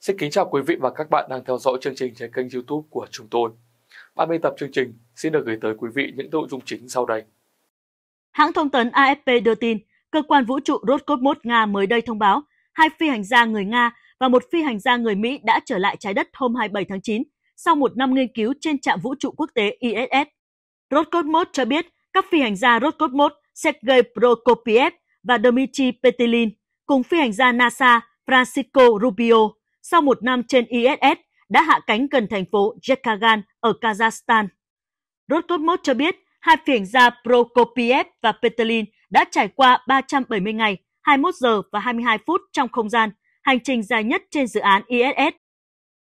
Xin kính chào quý vị và các bạn đang theo dõi chương trình trên kênh youtube của chúng tôi. Ban biên tập chương trình xin được gửi tới quý vị những nội dung chính sau đây. Hãng thông tấn AFP đưa tin, cơ quan vũ trụ Roscosmos Nga mới đây thông báo hai phi hành gia người Nga và một phi hành gia người Mỹ đã trở lại trái đất hôm 27 tháng 9 sau một năm nghiên cứu trên trạm vũ trụ quốc tế ISS. Roscosmos cho biết các phi hành gia Roscosmos Sergei Prokopiev và Dmitry Petelin cùng phi hành gia NASA Francisco Rubio sau một năm trên ISS đã hạ cánh gần thành phố Jekagan ở Kazakhstan. Roscosmos cho biết hai phi hành gia Prokopiev và Petelin đã trải qua 370 ngày, 21 giờ và 22 phút trong không gian, hành trình dài nhất trên dự án ISS.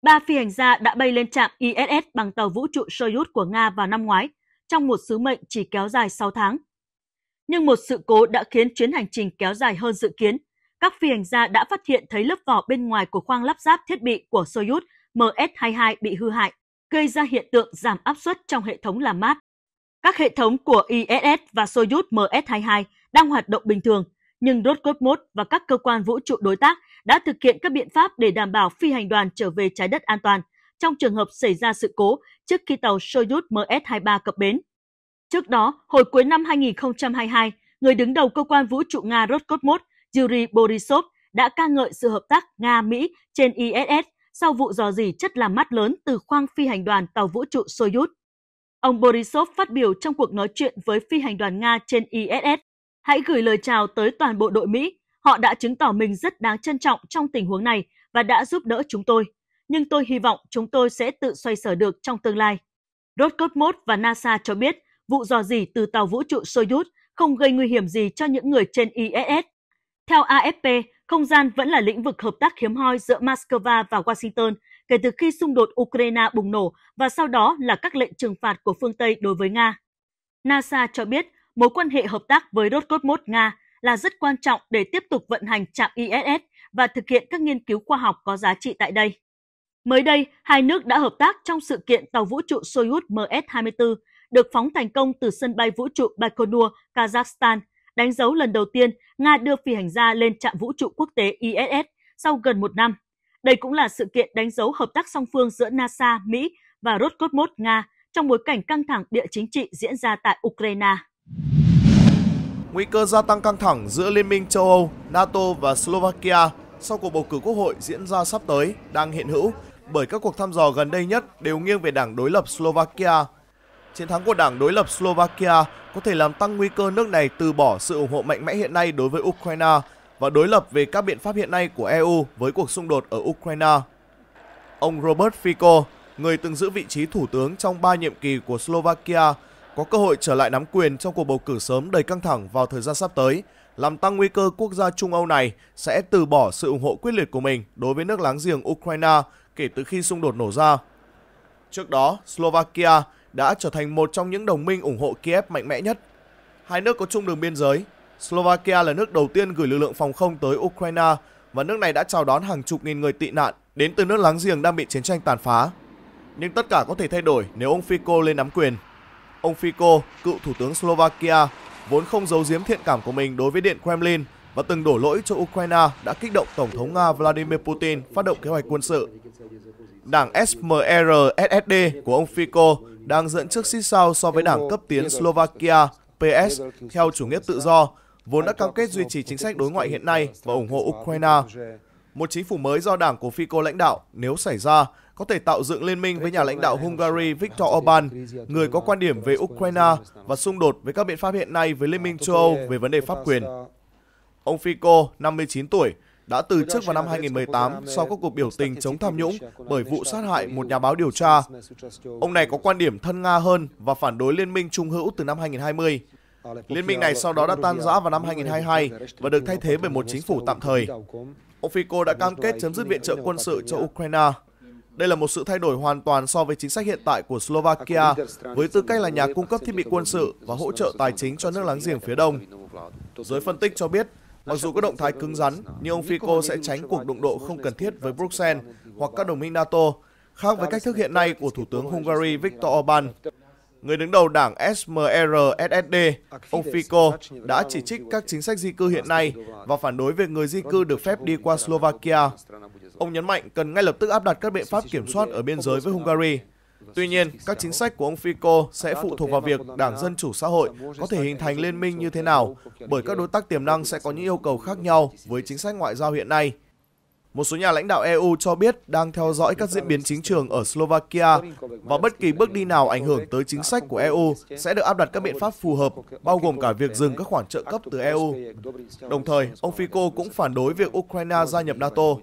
Ba phi hành gia đã bay lên trạm ISS bằng tàu vũ trụ Soyuz của Nga vào năm ngoái, trong một sứ mệnh chỉ kéo dài 6 tháng. Nhưng một sự cố đã khiến chuyến hành trình kéo dài hơn dự kiến các phi hành gia đã phát hiện thấy lớp vỏ bên ngoài của khoang lắp ráp thiết bị của Soyuz MS-22 bị hư hại, gây ra hiện tượng giảm áp suất trong hệ thống làm mát. Các hệ thống của ISS và Soyuz MS-22 đang hoạt động bình thường, nhưng Roscosmos và các cơ quan vũ trụ đối tác đã thực hiện các biện pháp để đảm bảo phi hành đoàn trở về trái đất an toàn trong trường hợp xảy ra sự cố trước khi tàu Soyuz MS-23 cập bến. Trước đó, hồi cuối năm 2022, người đứng đầu cơ quan vũ trụ Nga Roscosmos Yuri Borisov đã ca ngợi sự hợp tác Nga-Mỹ trên ISS sau vụ dò dỉ chất làm mát lớn từ khoang phi hành đoàn tàu vũ trụ Soyuz. Ông Borisov phát biểu trong cuộc nói chuyện với phi hành đoàn Nga trên ISS. Hãy gửi lời chào tới toàn bộ đội Mỹ. Họ đã chứng tỏ mình rất đáng trân trọng trong tình huống này và đã giúp đỡ chúng tôi. Nhưng tôi hy vọng chúng tôi sẽ tự xoay sở được trong tương lai. Roscosmos và NASA cho biết vụ dò dỉ từ tàu vũ trụ Soyuz không gây nguy hiểm gì cho những người trên ISS theo AFP, không gian vẫn là lĩnh vực hợp tác hiếm hoi giữa Moscow và Washington kể từ khi xung đột Ukraine bùng nổ và sau đó là các lệnh trừng phạt của phương Tây đối với Nga. NASA cho biết mối quan hệ hợp tác với Roscosmos Nga là rất quan trọng để tiếp tục vận hành trạm ISS và thực hiện các nghiên cứu khoa học có giá trị tại đây. Mới đây, hai nước đã hợp tác trong sự kiện tàu vũ trụ Soyuz MS-24 được phóng thành công từ sân bay vũ trụ Baikonur, Kazakhstan – đánh dấu lần đầu tiên Nga đưa phi hành gia lên trạm vũ trụ quốc tế ISS sau gần một năm. Đây cũng là sự kiện đánh dấu hợp tác song phương giữa NASA, Mỹ và Roscosmos Nga trong bối cảnh căng thẳng địa chính trị diễn ra tại Ukraine. Nguy cơ gia tăng căng thẳng giữa Liên minh châu Âu, NATO và Slovakia sau cuộc bầu cử quốc hội diễn ra sắp tới đang hiện hữu bởi các cuộc thăm dò gần đây nhất đều nghiêng về đảng đối lập Slovakia. Chiến thắng của đảng đối lập Slovakia có thể làm tăng nguy cơ nước này từ bỏ sự ủng hộ mạnh mẽ hiện nay đối với Ukraine và đối lập về các biện pháp hiện nay của EU với cuộc xung đột ở Ukraine. Ông Robert Fico, người từng giữ vị trí thủ tướng trong ba nhiệm kỳ của Slovakia, có cơ hội trở lại nắm quyền trong cuộc bầu cử sớm đầy căng thẳng vào thời gian sắp tới, làm tăng nguy cơ quốc gia Trung Âu này sẽ từ bỏ sự ủng hộ quyết liệt của mình đối với nước láng giềng Ukraine kể từ khi xung đột nổ ra. Trước đó, Slovakia đã trở thành một trong những đồng minh ủng hộ Kiev mạnh mẽ nhất. Hai nước có chung đường biên giới. Slovakia là nước đầu tiên gửi lực lượng phòng không tới Ukraine và nước này đã chào đón hàng chục nghìn người tị nạn đến từ nước láng giềng đang bị chiến tranh tàn phá. Nhưng tất cả có thể thay đổi nếu ông Fico lên nắm quyền. Ông Fico, cựu thủ tướng Slovakia, vốn không giấu giếm thiện cảm của mình đối với Điện Kremlin và từng đổ lỗi cho Ukraine đã kích động Tổng thống Nga Vladimir Putin phát động kế hoạch quân sự. Đảng smr của ông Fico đang dẫn trước xích sao so với đảng cấp tiến Slovakia PS theo chủ nghĩa tự do, vốn đã cam kết duy trì chính sách đối ngoại hiện nay và ủng hộ Ukraine. Một chính phủ mới do đảng của Fico lãnh đạo, nếu xảy ra, có thể tạo dựng liên minh với nhà lãnh đạo Hungary Viktor Orbán, người có quan điểm về Ukraine và xung đột với các biện pháp hiện nay với Liên minh châu Âu về vấn đề pháp quyền. Ông Fico, 59 tuổi, đã từ chức vào năm 2018 sau các cuộc biểu tình chống tham nhũng bởi vụ sát hại một nhà báo điều tra. Ông này có quan điểm thân Nga hơn và phản đối Liên minh Trung hữu từ năm 2020. Liên minh này sau đó đã tan rã vào năm 2022 và được thay thế bởi một chính phủ tạm thời. Ông Fico đã cam kết chấm dứt viện trợ quân sự cho Ukraine. Đây là một sự thay đổi hoàn toàn so với chính sách hiện tại của Slovakia với tư cách là nhà cung cấp thiết bị quân sự và hỗ trợ tài chính cho nước láng giềng phía đông. Giới phân tích cho biết, Mặc dù có động thái cứng rắn, nhưng ông Fico sẽ tránh cuộc đụng độ không cần thiết với Bruxelles hoặc các đồng minh NATO, khác với cách thức hiện nay của Thủ tướng Hungary Viktor Orbán. Người đứng đầu đảng SMRSSD, ông Fico, đã chỉ trích các chính sách di cư hiện nay và phản đối việc người di cư được phép đi qua Slovakia. Ông nhấn mạnh cần ngay lập tức áp đặt các biện pháp kiểm soát ở biên giới với Hungary. Tuy nhiên, các chính sách của ông Fico sẽ phụ thuộc vào việc Đảng Dân Chủ Xã hội có thể hình thành liên minh như thế nào, bởi các đối tác tiềm năng sẽ có những yêu cầu khác nhau với chính sách ngoại giao hiện nay. Một số nhà lãnh đạo EU cho biết đang theo dõi các diễn biến chính trường ở Slovakia và bất kỳ bước đi nào ảnh hưởng tới chính sách của EU sẽ được áp đặt các biện pháp phù hợp, bao gồm cả việc dừng các khoản trợ cấp từ EU. Đồng thời, ông Fico cũng phản đối việc Ukraine gia nhập NATO.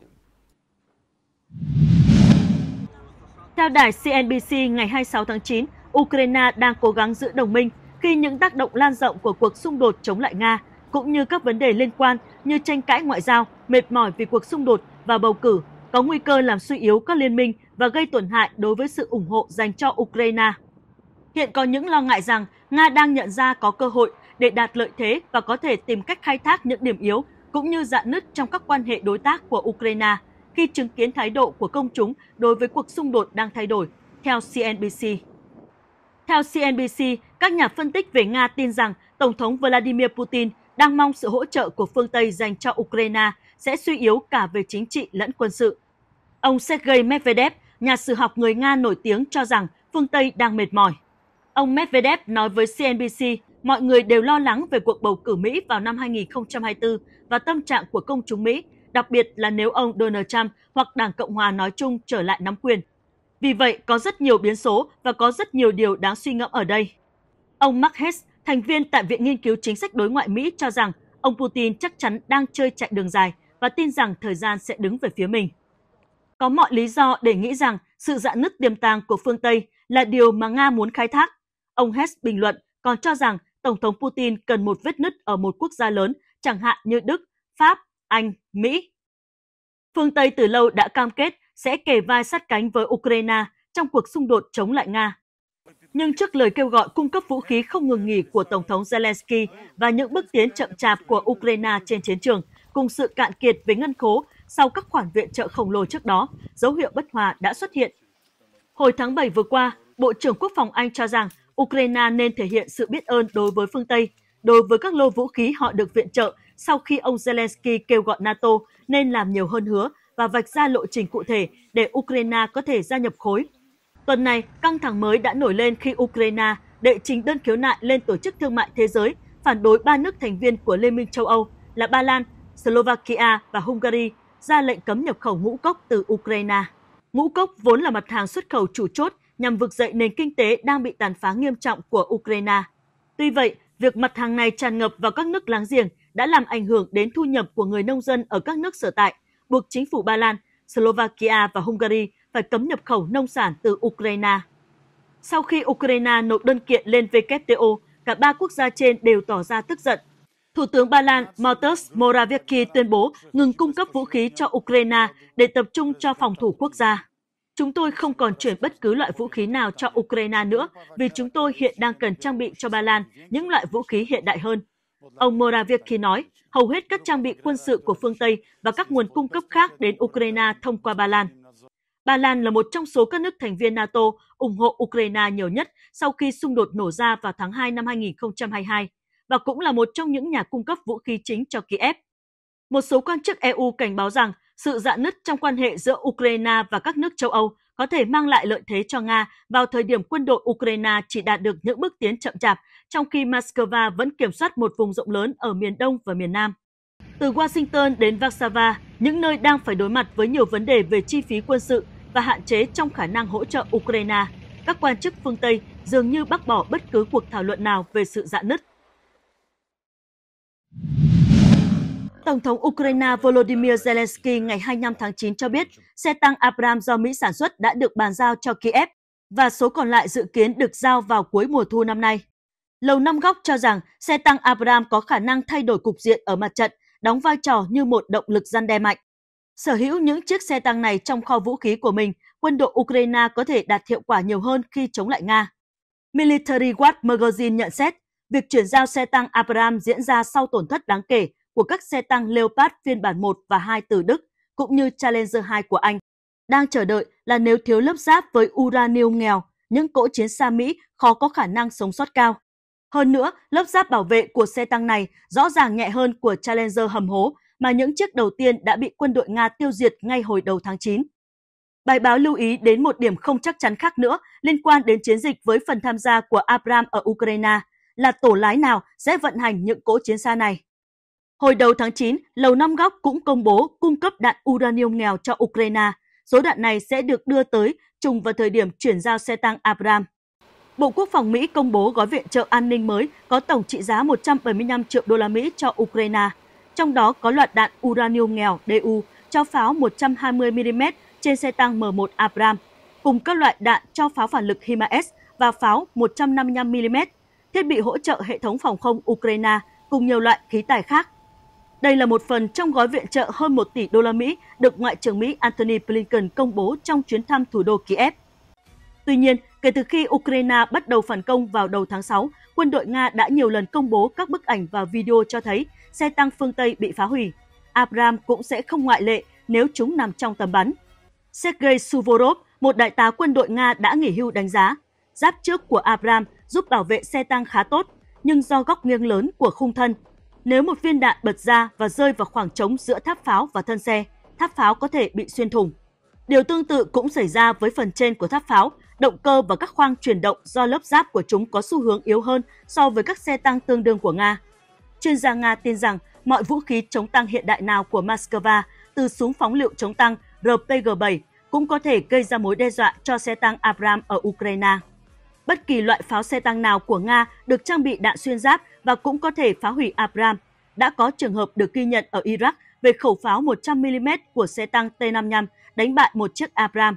Theo đài CNBC ngày 26 tháng 9, Ukraine đang cố gắng giữ đồng minh khi những tác động lan rộng của cuộc xung đột chống lại Nga cũng như các vấn đề liên quan như tranh cãi ngoại giao, mệt mỏi vì cuộc xung đột và bầu cử có nguy cơ làm suy yếu các liên minh và gây tổn hại đối với sự ủng hộ dành cho Ukraine. Hiện có những lo ngại rằng Nga đang nhận ra có cơ hội để đạt lợi thế và có thể tìm cách khai thác những điểm yếu cũng như dạn nứt trong các quan hệ đối tác của Ukraine – khi chứng kiến thái độ của công chúng đối với cuộc xung đột đang thay đổi, theo CNBC. Theo CNBC, các nhà phân tích về Nga tin rằng Tổng thống Vladimir Putin đang mong sự hỗ trợ của phương Tây dành cho Ukraine sẽ suy yếu cả về chính trị lẫn quân sự. Ông Sergei Medvedev, nhà sử học người Nga nổi tiếng cho rằng phương Tây đang mệt mỏi. Ông Medvedev nói với CNBC, mọi người đều lo lắng về cuộc bầu cử Mỹ vào năm 2024 và tâm trạng của công chúng Mỹ đặc biệt là nếu ông Donald Trump hoặc Đảng Cộng hòa nói chung trở lại nắm quyền. Vì vậy, có rất nhiều biến số và có rất nhiều điều đáng suy ngẫm ở đây. Ông Mark Hess, thành viên tại Viện Nghiên cứu Chính sách Đối ngoại Mỹ cho rằng ông Putin chắc chắn đang chơi chạy đường dài và tin rằng thời gian sẽ đứng về phía mình. Có mọi lý do để nghĩ rằng sự dạn nứt tiềm tàng của phương Tây là điều mà Nga muốn khai thác. Ông Hess bình luận còn cho rằng Tổng thống Putin cần một vết nứt ở một quốc gia lớn, chẳng hạn như Đức, Pháp anh, Mỹ. Phương Tây từ lâu đã cam kết sẽ kề vai sát cánh với Ukraine trong cuộc xung đột chống lại Nga. Nhưng trước lời kêu gọi cung cấp vũ khí không ngừng nghỉ của Tổng thống Zelensky và những bước tiến chậm chạp của Ukraine trên chiến trường, cùng sự cạn kiệt về ngân khố sau các khoản viện trợ khổng lồ trước đó, dấu hiệu bất hòa đã xuất hiện. Hồi tháng 7 vừa qua, Bộ trưởng Quốc phòng Anh cho rằng Ukraine nên thể hiện sự biết ơn đối với phương Tây, đối với các lô vũ khí họ được viện trợ sau khi ông Zelensky kêu gọi NATO nên làm nhiều hơn hứa và vạch ra lộ trình cụ thể để Ukraine có thể gia nhập khối. Tuần này, căng thẳng mới đã nổi lên khi Ukraine đệ trình đơn khiếu nại lên Tổ chức Thương mại Thế giới phản đối ba nước thành viên của Liên minh châu Âu là Ba Lan, Slovakia và Hungary ra lệnh cấm nhập khẩu ngũ cốc từ Ukraine. Ngũ cốc vốn là mặt hàng xuất khẩu chủ chốt nhằm vực dậy nền kinh tế đang bị tàn phá nghiêm trọng của Ukraine. Tuy vậy, việc mặt hàng này tràn ngập vào các nước láng giềng đã làm ảnh hưởng đến thu nhập của người nông dân ở các nước sở tại, buộc chính phủ Ba Lan, Slovakia và Hungary phải cấm nhập khẩu nông sản từ Ukraine. Sau khi Ukraine nộp đơn kiện lên WTO, cả ba quốc gia trên đều tỏ ra tức giận. Thủ tướng Ba Lan Mateusz Morawiecki tuyên bố ngừng cung cấp vũ khí cho Ukraine để tập trung cho phòng thủ quốc gia. Chúng tôi không còn chuyển bất cứ loại vũ khí nào cho Ukraine nữa vì chúng tôi hiện đang cần trang bị cho Ba Lan những loại vũ khí hiện đại hơn Ông Moraviecki nói, hầu hết các trang bị quân sự của phương Tây và các nguồn cung cấp khác đến Ukraine thông qua Ba Lan. Ba Lan là một trong số các nước thành viên NATO ủng hộ Ukraine nhiều nhất sau khi xung đột nổ ra vào tháng 2 năm 2022 và cũng là một trong những nhà cung cấp vũ khí chính cho Kiev. Một số quan chức EU cảnh báo rằng sự dạn nứt trong quan hệ giữa Ukraine và các nước châu Âu có thể mang lại lợi thế cho Nga vào thời điểm quân đội Ukraine chỉ đạt được những bước tiến chậm chạp, trong khi Moscow vẫn kiểm soát một vùng rộng lớn ở miền Đông và miền Nam. Từ Washington đến Warsaw, những nơi đang phải đối mặt với nhiều vấn đề về chi phí quân sự và hạn chế trong khả năng hỗ trợ Ukraine, các quan chức phương Tây dường như bác bỏ bất cứ cuộc thảo luận nào về sự dạn nứt Tổng thống Ukraine Volodymyr Zelensky ngày 25 tháng 9 cho biết xe tăng Abrams do Mỹ sản xuất đã được bàn giao cho Kiev và số còn lại dự kiến được giao vào cuối mùa thu năm nay. Lầu Năm Góc cho rằng xe tăng Abrams có khả năng thay đổi cục diện ở mặt trận, đóng vai trò như một động lực gian đe mạnh. Sở hữu những chiếc xe tăng này trong kho vũ khí của mình, quân đội Ukraine có thể đạt hiệu quả nhiều hơn khi chống lại Nga. Military Watch Magazine nhận xét, việc chuyển giao xe tăng Abrams diễn ra sau tổn thất đáng kể của các xe tăng Leopard phiên bản 1 và 2 từ Đức, cũng như Challenger 2 của Anh. Đang chờ đợi là nếu thiếu lớp giáp với uranium nghèo, những cỗ chiến xa Mỹ khó có khả năng sống sót cao. Hơn nữa, lớp giáp bảo vệ của xe tăng này rõ ràng nhẹ hơn của Challenger hầm hố mà những chiếc đầu tiên đã bị quân đội Nga tiêu diệt ngay hồi đầu tháng 9. Bài báo lưu ý đến một điểm không chắc chắn khác nữa liên quan đến chiến dịch với phần tham gia của Abram ở Ukraine là tổ lái nào sẽ vận hành những cỗ chiến xa này. Hồi đầu tháng 9, Lầu Năm Góc cũng công bố cung cấp đạn uranium nghèo cho Ukraine. Số đạn này sẽ được đưa tới trùng vào thời điểm chuyển giao xe tăng Abram. Bộ Quốc phòng Mỹ công bố gói viện trợ an ninh mới có tổng trị giá 175 triệu đô la Mỹ cho Ukraine, trong đó có loạt đạn uranium nghèo DU cho pháo 120mm trên xe tăng M1 Abram, cùng các loại đạn cho pháo phản lực HIMARS và pháo 155mm, thiết bị hỗ trợ hệ thống phòng không Ukraine cùng nhiều loại khí tài khác. Đây là một phần trong gói viện trợ hơn 1 tỷ đô la Mỹ được Ngoại trưởng Mỹ Antony Blinken công bố trong chuyến thăm thủ đô Kiev. Tuy nhiên, kể từ khi Ukraine bắt đầu phản công vào đầu tháng 6, quân đội Nga đã nhiều lần công bố các bức ảnh và video cho thấy xe tăng phương Tây bị phá hủy. Abram cũng sẽ không ngoại lệ nếu chúng nằm trong tầm bắn. Sergei Suvorov, một đại tá quân đội Nga đã nghỉ hưu đánh giá, giáp trước của Abram giúp bảo vệ xe tăng khá tốt, nhưng do góc nghiêng lớn của khung thân nếu một viên đạn bật ra và rơi vào khoảng trống giữa tháp pháo và thân xe, tháp pháo có thể bị xuyên thủng. Điều tương tự cũng xảy ra với phần trên của tháp pháo, động cơ và các khoang chuyển động do lớp giáp của chúng có xu hướng yếu hơn so với các xe tăng tương đương của Nga. Chuyên gia Nga tin rằng mọi vũ khí chống tăng hiện đại nào của Moscow, từ súng phóng lựu chống tăng RPG-7, cũng có thể gây ra mối đe dọa cho xe tăng Abram ở Ukraine bất kỳ loại pháo xe tăng nào của Nga được trang bị đạn xuyên giáp và cũng có thể phá hủy Abram. Đã có trường hợp được ghi nhận ở Iraq về khẩu pháo 100mm của xe tăng T-55 đánh bại một chiếc Abram.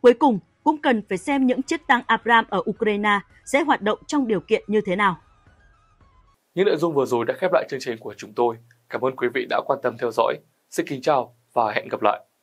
Cuối cùng, cũng cần phải xem những chiếc tăng Abram ở Ukraine sẽ hoạt động trong điều kiện như thế nào. Những nội dung vừa rồi đã khép lại chương trình của chúng tôi. Cảm ơn quý vị đã quan tâm theo dõi. Xin kính chào và hẹn gặp lại.